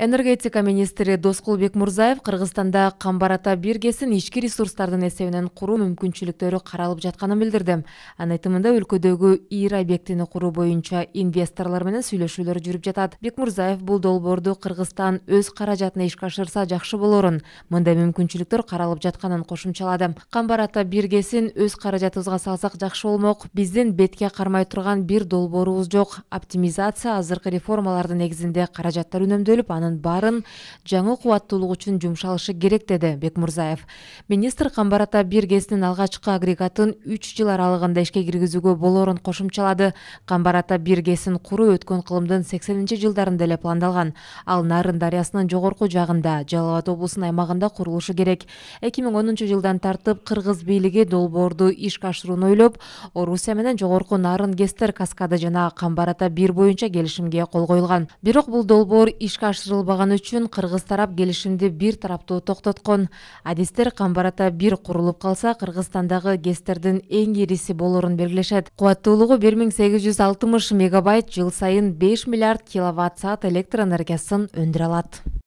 энергетика министри доскул бекмурзаев кыргызстанда камбар ата бир гэсин ички ресурстардын эсебинен куруу мүмкүнчүлүктөрү каралып жатканын билдирди анын айтымында өлкөдөгү ир объектини куруу боюнча инвесторлор менен сүйлөшүүлөр жүрүп жатат бекмурзаев бул долбоорду кыргызстан өз каражатына ишке ашырса жакшы болорун мындай мүмкүнчүлүктөр каралып жатканын кошумчалады камбар ата бир гэсин өз каражатыбызга салсак жакшы болмок биздин бетке кармай турган бир долбоорубуз жок оптимизация азыркы реформалардын негизинде каражаттар үнөмдөлүп аны баарын жаңы кубаттуулук үчүн жумшалышы керек деди бекмурзаев министр камбар ата бир гэсинин алгачкы агрегатын үч жыл аралыгында ишке киргизүүгө болоорун кошумчалады камбар ата бир гэсин куруу өткөн кылымдын сексенинчи жылдарында эле пландалган ал нарын дарыясынын жогорку жагында жалал абад облусунун аймагында курулушу керек эки миң онунчу жылдан тартып кыргыз бийлиги долбоорду ишке ашырууну ойлоп орусия менен жогорку нарын гэстер каскады жана камбар ата бир боюнча келишимге кол коюлган бирок бул долбоор ишке ашырыл баған үчүн кыргыз тарап келишимди бир тараптуу токтоткон адистер камбарата бир курулуп калса кыргызстандагы гэстердин эң ириси болорун белгилешет кубаттуулугу бир миң сегиз жүз алтымыш мегабайт жыл сайын беш миллиард киловатт саат электр энергиясын өндүрө алат